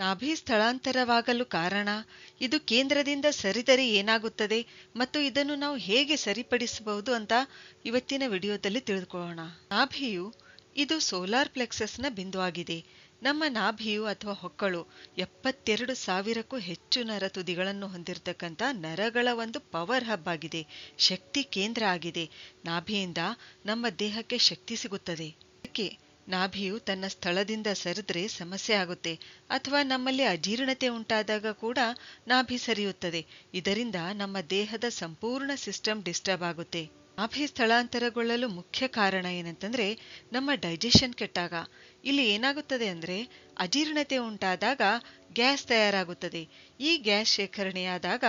ನಾಭಿ ಸ್ಥಳಾಂತರವಾಗಲು ಕಾರಣ ಇದು ಕೇಂದ್ರದಿಂದ ಸರಿದರೆ ಏನಾಗುತ್ತದೆ ಮತ್ತು ಇದನ್ನು ನಾವು ಹೇಗೆ ಸರಿಪಡಿಸಬಹುದು ಅಂತ ಇವತ್ತಿನ ವಿಡಿಯೋದಲ್ಲಿ ತಿಳಿದುಕೊಳ್ಳೋಣ ನಾಭಿಯು ಇದು ಸೋಲಾರ್ ಪ್ಲೆಕ್ಸಸ್ನ ಬಿಂದುವಾಗಿದೆ ನಮ್ಮ ನಾಭಿಯು ಅಥವಾ ಹೊಕ್ಕಳು ಎಪ್ಪತ್ತೆರಡು ಸಾವಿರಕ್ಕೂ ಹೆಚ್ಚು ನರ ತುದಿಗಳನ್ನು ಹೊಂದಿರತಕ್ಕಂಥ ನರಗಳ ಒಂದು ಪವರ್ ಹಬ್ ಆಗಿದೆ ಶಕ್ತಿ ಕೇಂದ್ರ ಆಗಿದೆ ನಾಭಿಯಿಂದ ನಮ್ಮ ದೇಹಕ್ಕೆ ಶಕ್ತಿ ಸಿಗುತ್ತದೆ ನಾಭಿಯು ತನ್ನ ಸ್ಥಳದಿಂದ ಸರಿದ್ರೆ ಸಮಸ್ಯೆ ಆಗುತ್ತೆ ಅಥವಾ ನಮ್ಮಲ್ಲಿ ಅಜೀರ್ಣತೆ ಉಂಟಾದಾಗ ಕೂಡ ನಾಭಿ ಸರಿಯುತ್ತದೆ ಇದರಿಂದ ನಮ್ಮ ದೇಹದ ಸಂಪೂರ್ಣ ಸಿಸ್ಟಮ್ ಡಿಸ್ಟರ್ಬ್ ಆಗುತ್ತೆ ನಾಭಿ ಸ್ಥಳಾಂತರಗೊಳ್ಳಲು ಮುಖ್ಯ ಕಾರಣ ಏನಂತಂದ್ರೆ ನಮ್ಮ ಡೈಜೆಷನ್ ಕೆಟ್ಟಾಗ ಇಲ್ಲಿ ಏನಾಗುತ್ತದೆ ಅಂದ್ರೆ ಅಜೀರ್ಣತೆ ಉಂಟಾದಾಗ ಗ್ಯಾಸ್ ತಯಾರಾಗುತ್ತದೆ ಈ ಗ್ಯಾಸ್ ಶೇಖರಣೆಯಾದಾಗ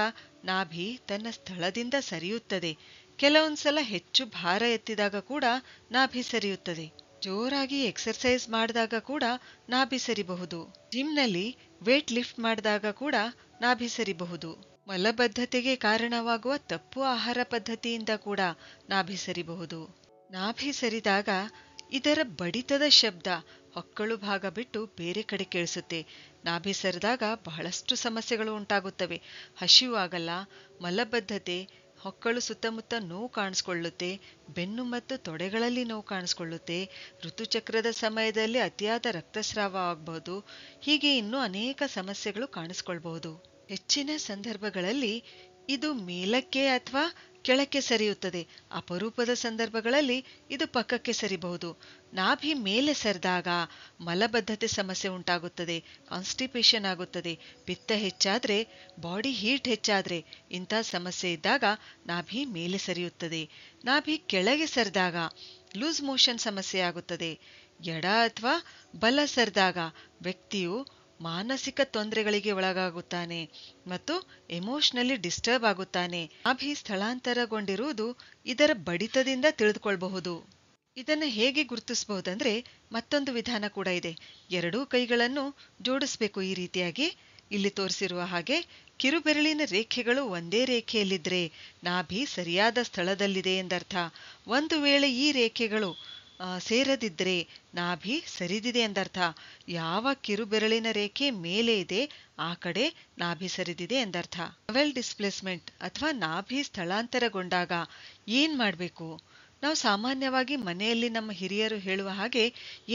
ನಾಭಿ ತನ್ನ ಸ್ಥಳದಿಂದ ಸರಿಯುತ್ತದೆ ಕೆಲವೊಂದ್ಸಲ ಹೆಚ್ಚು ಭಾರ ಎತ್ತಿದಾಗ ಕೂಡ ನಾಭಿ ಸರಿಯುತ್ತದೆ ಜೋರಾಗಿ ಎಕ್ಸರ್ಸೈಸ್ ಮಾಡಿದಾಗ ಕೂಡ ನಾಭಿ ಸರಿಬಹುದು ಜಿಮ್ನಲ್ಲಿ ವೇಟ್ ಲಿಫ್ಟ್ ಮಾಡಿದಾಗ ಕೂಡ ನಾಭಿ ಸರಿಬಹುದು ಮಲಬದ್ಧತೆಗೆ ಕಾರಣವಾಗುವ ತಪ್ಪು ಆಹಾರ ಪದ್ಧತಿಯಿಂದ ಕೂಡ ನಾಭಿ ಸರಿಬಹುದು ನಾಭಿ ಸರಿದಾಗ ಇದರ ಬಡಿತದ ಶಬ್ದ ಹೊಕ್ಕಳು ಭಾಗ ಬಿಟ್ಟು ಬೇರೆ ಕಡೆ ಕೇಳಿಸುತ್ತೆ ನಾಭಿ ಸರಿದಾಗ ಬಹಳಷ್ಟು ಸಮಸ್ಯೆಗಳು ಉಂಟಾಗುತ್ತವೆ ಹಸಿವು ಆಗಲ್ಲ ಮಲಬದ್ಧತೆ ಹೊಕ್ಕಳು ಸುತ್ತಮುತ್ತ ನೋವು ಕಾಣಿಸ್ಕೊಳ್ಳುತ್ತೆ ಬೆನ್ನು ಮತ್ತು ತೊಡೆಗಳಲ್ಲಿ ನೋವು ಕಾಣಿಸ್ಕೊಳ್ಳುತ್ತೆ ಋತುಚಕ್ರದ ಸಮಯದಲ್ಲಿ ಅತಿಯಾದ ರಕ್ತಸ್ರಾವ ಆಗಬಹುದು ಹೀಗೆ ಇನ್ನೂ ಅನೇಕ ಸಮಸ್ಯೆಗಳು ಕಾಣಿಸ್ಕೊಳ್ಬಹುದು ಹೆಚ್ಚಿನ ಸಂದರ್ಭಗಳಲ್ಲಿ ಇದು ಮೇಲಕ್ಕೆ ಅಥವಾ ಕೆಳಕ್ಕೆ ಸರಿಯುತ್ತದೆ ಅಪರೂಪದ ಸಂದರ್ಭಗಳಲ್ಲಿ ಇದು ಪಕ್ಕಕ್ಕೆ ಸರಿಬಹುದು ನಾಭಿ ಮೇಲೆ ಸರಿದಾಗ ಮಲಬದ್ಧತೆ ಸಮಸ್ಯೆ ಉಂಟಾಗುತ್ತದೆ ಕಾನ್ಸ್ಟಿಪೇಷನ್ ಆಗುತ್ತದೆ ಪಿತ್ತ ಹೆಚ್ಚಾದರೆ ಬಾಡಿ ಹೀಟ್ ಹೆಚ್ಚಾದರೆ ಇಂಥ ಸಮಸ್ಯೆ ಇದ್ದಾಗ ನಾಭಿ ಮೇಲೆ ಸರಿಯುತ್ತದೆ ನಾಭಿ ಕೆಳಗೆ ಸರಿದಾಗ ಲೂಸ್ ಮೋಷನ್ ಸಮಸ್ಯೆ ಆಗುತ್ತದೆ ಎಡ ಅಥವಾ ಬಲ ಸರಿದಾಗ ವ್ಯಕ್ತಿಯು ಮಾನಸಿಕ ತೊಂದರೆಗಳಿಗೆ ಒಳಗಾಗುತ್ತಾನೆ ಮತ್ತು ಎಮೋಷನಲಿ ಡಿಸ್ಟರ್ಬ್ ಆಗುತ್ತಾನೆ ನಾಭಿ ಸ್ಥಳಾಂತರಗೊಂಡಿರುವುದು ಇದರ ಬಡಿತದಿಂದ ತಿಳಿದುಕೊಳ್ಳಬಹುದು ಇದನ್ನು ಹೇಗೆ ಗುರುತಿಸಬಹುದಂದ್ರೆ ಮತ್ತೊಂದು ವಿಧಾನ ಕೂಡ ಇದೆ ಎರಡೂ ಕೈಗಳನ್ನು ಜೋಡಿಸಬೇಕು ಈ ರೀತಿಯಾಗಿ ಇಲ್ಲಿ ತೋರಿಸಿರುವ ಹಾಗೆ ಕಿರುಬೆರಳಿನ ರೇಖೆಗಳು ಒಂದೇ ರೇಖೆಯಲ್ಲಿದ್ದರೆ ನಾಭಿ ಸರಿಯಾದ ಸ್ಥಳದಲ್ಲಿದೆ ಎಂದರ್ಥ ಒಂದು ವೇಳೆ ಈ ರೇಖೆಗಳು ಸೇರದಿದ್ರೆ ನಾಭಿ ಸರಿದಿದೆ ಎಂದರ್ಥ ಯಾವ ಕಿರುಬೆರಳಿನ ರೇಖೆ ಮೇಲೆ ಇದೆ ಆ ಕಡೆ ನಾಭಿ ಸರಿದಿದೆ ಎಂದರ್ಥ ನವೆಲ್ ಡಿಸ್ಪ್ಲೇಸ್ಮೆಂಟ್ ಅಥವಾ ನಾಭಿ ಸ್ಥಳಾಂತರಗೊಂಡಾಗ ಏನ್ ಮಾಡಬೇಕು ನಾವು ಸಾಮಾನ್ಯವಾಗಿ ಮನೆಯಲ್ಲಿ ನಮ್ಮ ಹಿರಿಯರು ಹೇಳುವ ಹಾಗೆ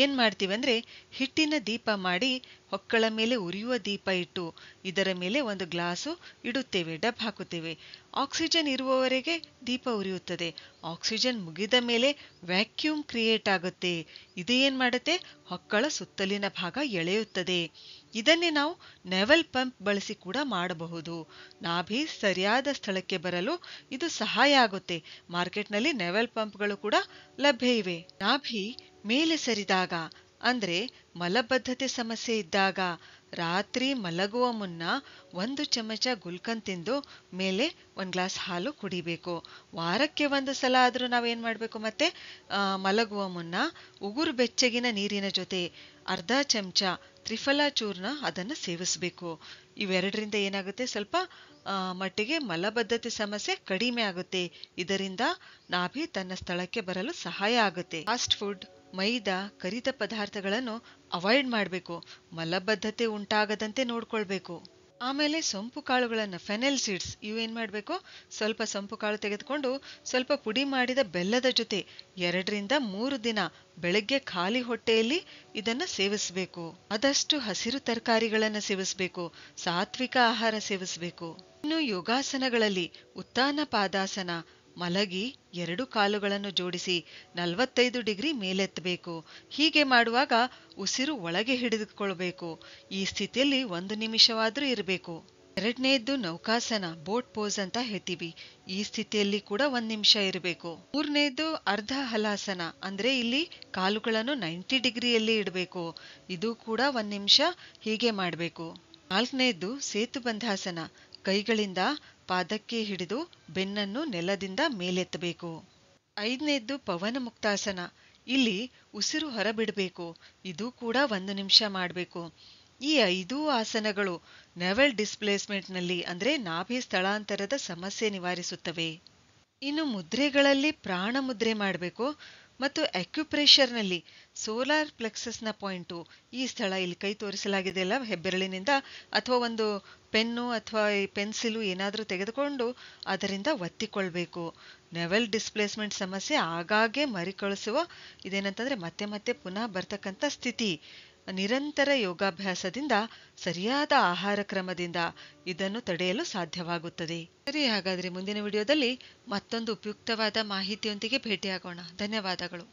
ಏನು ಮಾಡ್ತೀವಂದ್ರೆ ಹಿಟ್ಟಿನ ದೀಪ ಮಾಡಿ ಹೊಕ್ಕಳ ಮೇಲೆ ಉರಿಯುವ ದೀಪ ಇಟ್ಟು ಇದರ ಮೇಲೆ ಒಂದು ಗ್ಲಾಸು ಇಡುತ್ತೇವೆ ಡಬ್ ಹಾಕುತ್ತೇವೆ ಆಕ್ಸಿಜನ್ ಇರುವವರೆಗೆ ದೀಪ ಉರಿಯುತ್ತದೆ ಆಕ್ಸಿಜನ್ ಮುಗಿದ ಮೇಲೆ ವ್ಯಾಕ್ಯೂಮ್ ಕ್ರಿಯೇಟ್ ಆಗುತ್ತೆ ಇದು ಏನ್ ಮಾಡುತ್ತೆ ಹೊಕ್ಕಳ ಸುತ್ತಲಿನ ಭಾಗ ಎಳೆಯುತ್ತದೆ ಇದನ್ನೇ ನಾವು ನೆವೆಲ್ ಪಂಪ್ ಬಳಸಿ ಕೂಡ ಮಾಡಬಹುದು ನಾಭಿ ಸರಿಯಾದ ಸ್ಥಳಕ್ಕೆ ಬರಲು ಇದು ಸಹಾಯ ಆಗುತ್ತೆ ಮಾರ್ಕೆಟ್ನಲ್ಲಿ ನೆವೆಲ್ ಪಂಪ್ಗಳು ಕೂಡ ಲಭ್ಯ ಇವೆ ನಾಭಿ ಮೇಲೆ ಸರಿದಾಗ ಅಂದ್ರೆ ಮಲಬದ್ಧತೆ ಸಮಸ್ಯೆ ಇದ್ದಾಗ ರಾತ್ರಿ ಮಲಗುವ ಮುನ್ನ ಒಂದು ಚಮಚ ಗುಲ್ಕನ್ ತಿಂದು ಮೇಲೆ ಒಂದು ಗ್ಲಾಸ್ ಹಾಲು ಕುಡಿಬೇಕು ವಾರಕ್ಕೆ ಒಂದು ಸಲ ಆದರೂ ನಾವೇನು ಮಾಡಬೇಕು ಮತ್ತೆ ಮಲಗುವ ಮುನ್ನ ಉಗುರು ಬೆಚ್ಚಗಿನ ನೀರಿನ ಜೊತೆ ಅರ್ಧ ಚಮಚ ತ್ರಿಫಲ ಚೂರ್ಣ ಅದನ್ನು ಸೇವಿಸಬೇಕು ಇವೆರಡರಿಂದ ಏನಾಗುತ್ತೆ ಸ್ವಲ್ಪ ಮಟ್ಟಿಗೆ ಮಲಬದ್ಧತೆ ಸಮಸ್ಯೆ ಕಡಿಮೆ ಆಗುತ್ತೆ ಇದರಿಂದ ನಾಭಿ ತನ್ನ ಸ್ಥಳಕ್ಕೆ ಬರಲು ಸಹಾಯ ಆಗುತ್ತೆ ಫಾಸ್ಟ್ ಫುಡ್ ಮೈದಾ ಕರಿದ ಪದಾರ್ಥಗಳನ್ನು ಅವಾಯ್ಡ್ ಮಾಡಬೇಕು ಮಲಬದ್ಧತೆ ಉಂಟಾಗದಂತೆ ನೋಡ್ಕೊಳ್ಬೇಕು ಆಮೇಲೆ ಸೊಂಪು ಕಾಳುಗಳನ್ನು ಫೆನೆಲ್ ಸೀಡ್ಸ್ ಇವೇನು ಮಾಡಬೇಕು ಸ್ವಲ್ಪ ಸೊಂಪು ಕಾಳು ತೆಗೆದುಕೊಂಡು ಸ್ವಲ್ಪ ಪುಡಿ ಮಾಡಿದ ಬೆಲ್ಲದ ಜೊತೆ ಎರಡರಿಂದ ಮೂರು ದಿನ ಬೆಳಗ್ಗೆ ಖಾಲಿ ಹೊಟ್ಟೆಯಲ್ಲಿ ಇದನ್ನು ಸೇವಿಸಬೇಕು ಆದಷ್ಟು ಹಸಿರು ತರಕಾರಿಗಳನ್ನು ಸೇವಿಸಬೇಕು ಸಾತ್ವಿಕ ಆಹಾರ ಸೇವಿಸಬೇಕು ಇನ್ನು ಯೋಗಾಸನಗಳಲ್ಲಿ ಉತ್ತಾನ ಪಾದಾಸನ ಮಲಗಿ ಎರಡು ಕಾಲುಗಳನ್ನು ಜೋಡಿಸಿ ನಲವತ್ತೈದು ಡಿಗ್ರಿ ಮೇಲೆತ್ತಬೇಕು ಹೀಗೆ ಮಾಡುವಾಗ ಉಸಿರು ಒಳಗೆ ಹಿಡಿದುಕೊಳ್ಬೇಕು ಈ ಸ್ಥಿತಿಯಲ್ಲಿ ಒಂದು ನಿಮಿಷವಾದರೂ ಇರಬೇಕು ಎರಡನೇದ್ದು ನೌಕಾಸನ ಬೋಟ್ ಪೋಸ್ ಅಂತ ಹೇಳ್ತೀವಿ ಈ ಸ್ಥಿತಿಯಲ್ಲಿ ಕೂಡ ಒಂದ್ ನಿಮಿಷ ಇರಬೇಕು ಮೂರನೇದ್ದು ಅರ್ಧ ಹಲಾಸನ ಅಂದ್ರೆ ಇಲ್ಲಿ ಕಾಲುಗಳನ್ನು ನೈಂಟಿ ಡಿಗ್ರಿಯಲ್ಲಿ ಇಡಬೇಕು ಇದು ಕೂಡ ಒಂದ್ ನಿಮಿಷ ಹೀಗೆ ಮಾಡಬೇಕು ನಾಲ್ಕನೇದ್ದು ಸೇತು ಬಂಧಾಸನ ಕೈಗಳಿಂದ ಪಾದಕ್ಕೆ ಹಿಡಿದು ಬೆನ್ನನ್ನು ನೆಲದಿಂದ ಮೇಲೆತ್ತಬೇಕು ಐದನೇದ್ದು ಮುಕ್ತಾಸನ ಇಲ್ಲಿ ಉಸಿರು ಹೊರಬಿಡಬೇಕು ಇದು ಕೂಡ ಒಂದು ನಿಮಿಷ ಮಾಡಬೇಕು ಈ ಐದೂ ಆಸನಗಳು ನೆವೆಲ್ ಡಿಸ್ಪ್ಲೇಸ್ಮೆಂಟ್ನಲ್ಲಿ ಅಂದರೆ ನಾಭಿ ಸ್ಥಳಾಂತರದ ಸಮಸ್ಯೆ ನಿವಾರಿಸುತ್ತವೆ ಇನ್ನು ಮುದ್ರೆಗಳಲ್ಲಿ ಪ್ರಾಣ ಮುದ್ರೆ ಮಾಡಬೇಕು ಮತ್ತು ಅಕ್ಯುಪ್ರೆಷರ್ನಲ್ಲಿ ಸೋಲಾರ್ ಪ್ಲೆಕ್ಸಸ್ನ ಪಾಯಿಂಟು ಈ ಸ್ಥಳ ಇಲ್ಲಿ ಕೈ ತೋರಿಸಲಾಗಿದೆ ಅಲ್ಲ ಹೆಬ್ಬೆರಳಿನಿಂದ ಅಥವಾ ಒಂದು ಪೆನ್ನು ಅಥವಾ ಈ ಪೆನ್ಸಿಲು ಏನಾದರೂ ತೆಗೆದುಕೊಂಡು ಅದರಿಂದ ಒತ್ತಿಕೊಳ್ಬೇಕು ನೆವೆಲ್ ಡಿಸ್ಪ್ಲೇಸ್ಮೆಂಟ್ ಸಮಸ್ಯೆ ಆಗಾಗ್ಗೆ ಮರಿಕಳಿಸುವ ಇದೇನಂತಂದರೆ ಮತ್ತೆ ಮತ್ತೆ ಪುನಃ ಬರ್ತಕ್ಕಂಥ ಸ್ಥಿತಿ ನಿರಂತರ ಯೋಗಾಭ್ಯಾಸದಿಂದ ಸರಿಯಾದ ಆಹಾರ ಕ್ರಮದಿಂದ ಇದನ್ನು ತಡೆಯಲು ಸಾಧ್ಯವಾಗುತ್ತದೆ ಸರಿ ಹಾಗಾದರೆ ಮುಂದಿನ ವಿಡಿಯೋದಲ್ಲಿ ಮತ್ತೊಂದು ಉಪಯುಕ್ತವಾದ ಮಾಹಿತಿಯೊಂದಿಗೆ ಭೇಟಿಯಾಗೋಣ ಧನ್ಯವಾದಗಳು